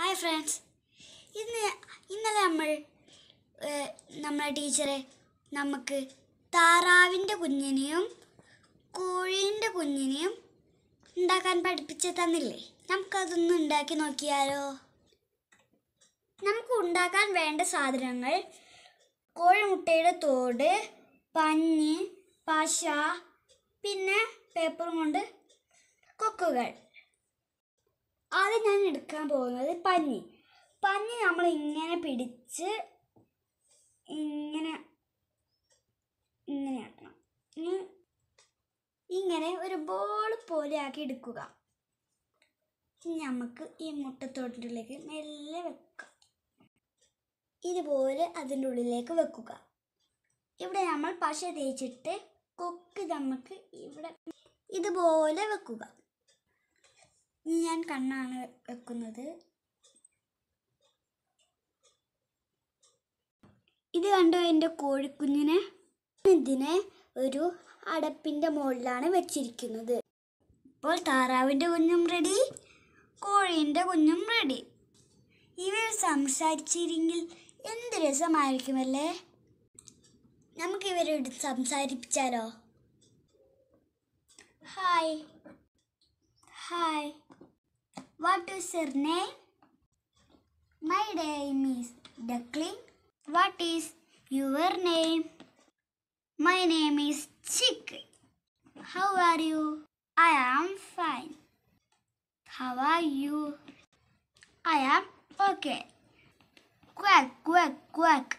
Hi friends ഇന്ന് ഇന്നലെ നമ്മൾ നമ്മളെ ടീച്ചറെ നമുക്ക് താറാവിൻ്റെ കുഞ്ഞിനെയും കോഴീൻ്റെ കുഞ്ഞിനെയും ഉണ്ടാക്കാൻ പഠിപ്പിച്ച് തന്നില്ലേ നമുക്കതൊന്ന് ഉണ്ടാക്കി നോക്കിയാലോ നമുക്ക് ഉണ്ടാക്കാൻ വേണ്ട സാധനങ്ങൾ കോഴിമുട്ടയുടെ തോട് പഞ്ഞ് പശ പിന്നെ പേപ്പറും കൊണ്ട് കൊക്കുകൾ ആദ്യം ഞാൻ എടുക്കാൻ പോകുന്നത് പഞ്ഞി പഞ്ഞി നമ്മൾ ഇങ്ങനെ പിടിച്ച് ഇങ്ങനെ ഇങ്ങനെ ആക്കണം ഇങ്ങനെ ഒരു ബോൾ പോലെ ആക്കി എടുക്കുക നമുക്ക് ഈ മുട്ടത്തോട്ടിലേക്ക് മെല്ലെ വെക്കാം ഇതുപോലെ അതിൻ്റെ ഉള്ളിലേക്ക് വെക്കുക ഇവിടെ നമ്മൾ പശ തേച്ചിട്ട് കൊക്ക് നമുക്ക് ഇവിടെ ഇതുപോലെ വെക്കുക ഞാൻ കണ്ണാണ് വെക്കുന്നത് ഇത് കണ്ടോ എൻ്റെ കോഴിക്കുഞ്ഞിനെ ഇതിനെ ഒരു അടപ്പിൻ്റെ മുകളിലാണ് വെച്ചിരിക്കുന്നത് ഇപ്പോൾ താറാവിൻ്റെ കുഞ്ഞും റെഡി കോഴീൻ്റെ കുഞ്ഞും റെഡി ഇവർ സംസാരിച്ചിരുന്നെങ്കിൽ എന്ത് രസമായിരിക്കുമല്ലേ നമുക്ക് ഇവരോട് സംസാരിപ്പിച്ചാലോ hi hi What is your name? My name is Duckling. What is your name? My name is Chick. How are you? I am fine. How are you? I am okay. Quack, quack, quack.